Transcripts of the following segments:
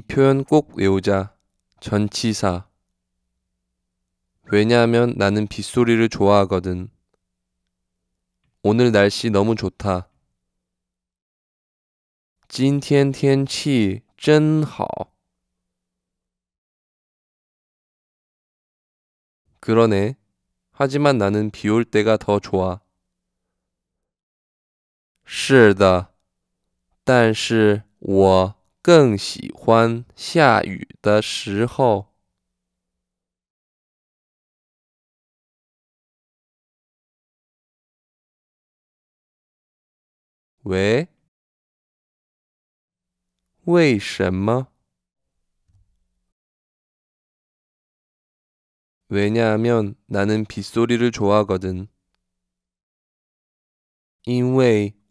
이 표현 꼭 외우자. 전치사. 왜냐하면 나는 빗소리를 좋아하거든. 오늘 날씨 너무 좋다. 今天天气真好. 그러네. 하지만 나는 비 올 때가 더 좋아. 是的,但是我更喜欢下雨的时候。喂？为什么？왜냐하면나는비소리를좋아거 든。 因为。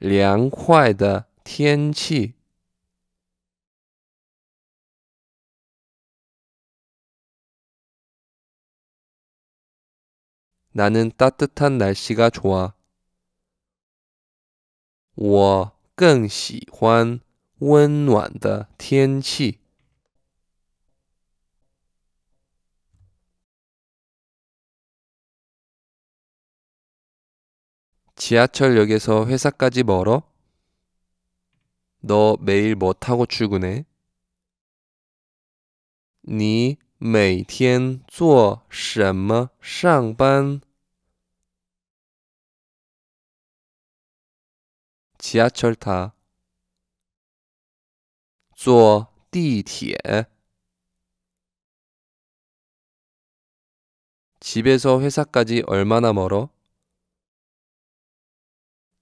凉快的天气。나는따뜻한날씨가좋아我更喜欢温暖的天气。 지하철역에서 회사까지 멀어? 너 매일 뭐 타고 출근해? 你每天做什么上班? 뭐 지하철 타. 坐地铁. 집에서 회사까지 얼마나 멀어?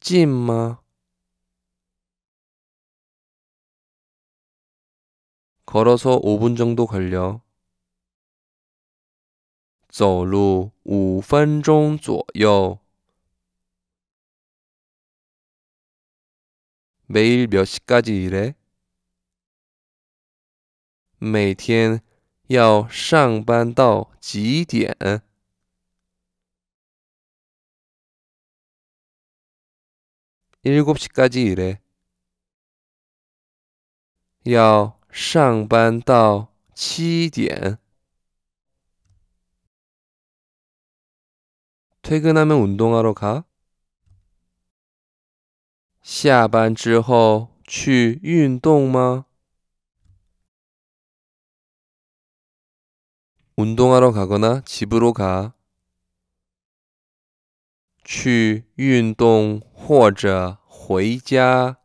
있지 임마. 걸어서 5분 정도 걸려. 走路5分钟左右. 매일 몇 시까지 일해? 每天要上班到几点？ 7시까지 일해. 要上班到七点。 퇴근하면 운동하러 가. 下班之后去运动吗? 운동하러 가거나 집으로 가. 去运动或者回家。